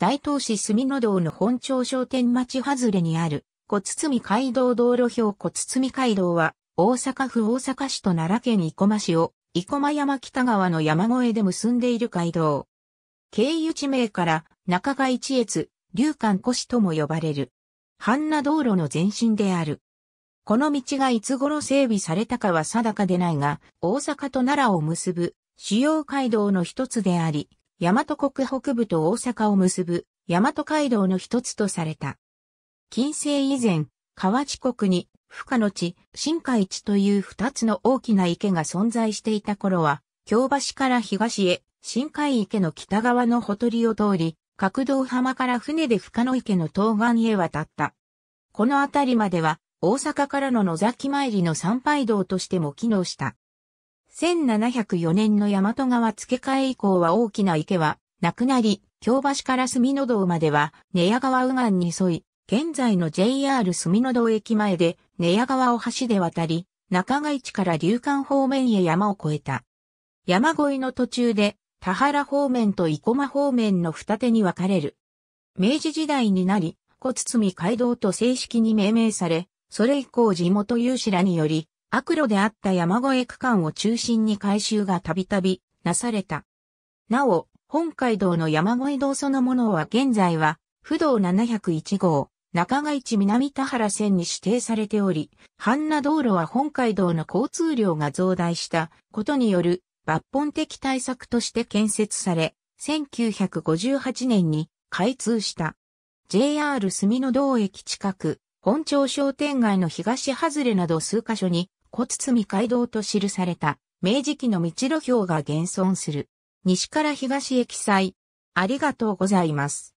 大東市住野道の本町商店町外れにある、小堤街道道路標小堤街道は、大阪府大阪市と奈良県生駒市を、生駒山北側の山越えで結んでいる街道。経由地名から、中川一越、龍間古市とも呼ばれる。半那道路の前身である。この道がいつ頃整備されたかは定かでないが、大阪と奈良を結ぶ主要街道の一つであり、大和国北部と大阪を結ぶ大和街道の一つとされた。近世以前、河内国に深野地、新海地という二つの大きな池が存在していた頃は、京橋から東へ、新海池の北側のほとりを通り、角道浜から船で深野池の東岸へ渡った。この辺りまでは、大阪からの野崎参りの参拝道としても機能した。1704年の大和川付け替え以降は大きな池はなくなり、京橋から隅の道までは寝屋川右岸に沿い、現在の JR 隅の道駅前で寝屋川を橋で渡り、中賀市から流間方面へ山を越えた。山越えの途中で田原方面と生駒方面の二手に分かれる。明治時代になり、小包街道と正式に命名され、それ以降地元有志らにより、悪路であった山越え区間を中心に改修がたびたびなされた。なお、本街道の山越え道そのものは現在は、不動701号、中賀市南田原線に指定されており、半那道路は本街道の交通量が増大したことによる抜本的対策として建設され、1958年に開通した。JR 住野道駅近く、本町商店街の東外れなど数カ所に小堤街道と記された明治期の道路標が現存する。西から東へ記載。ありがとうございます。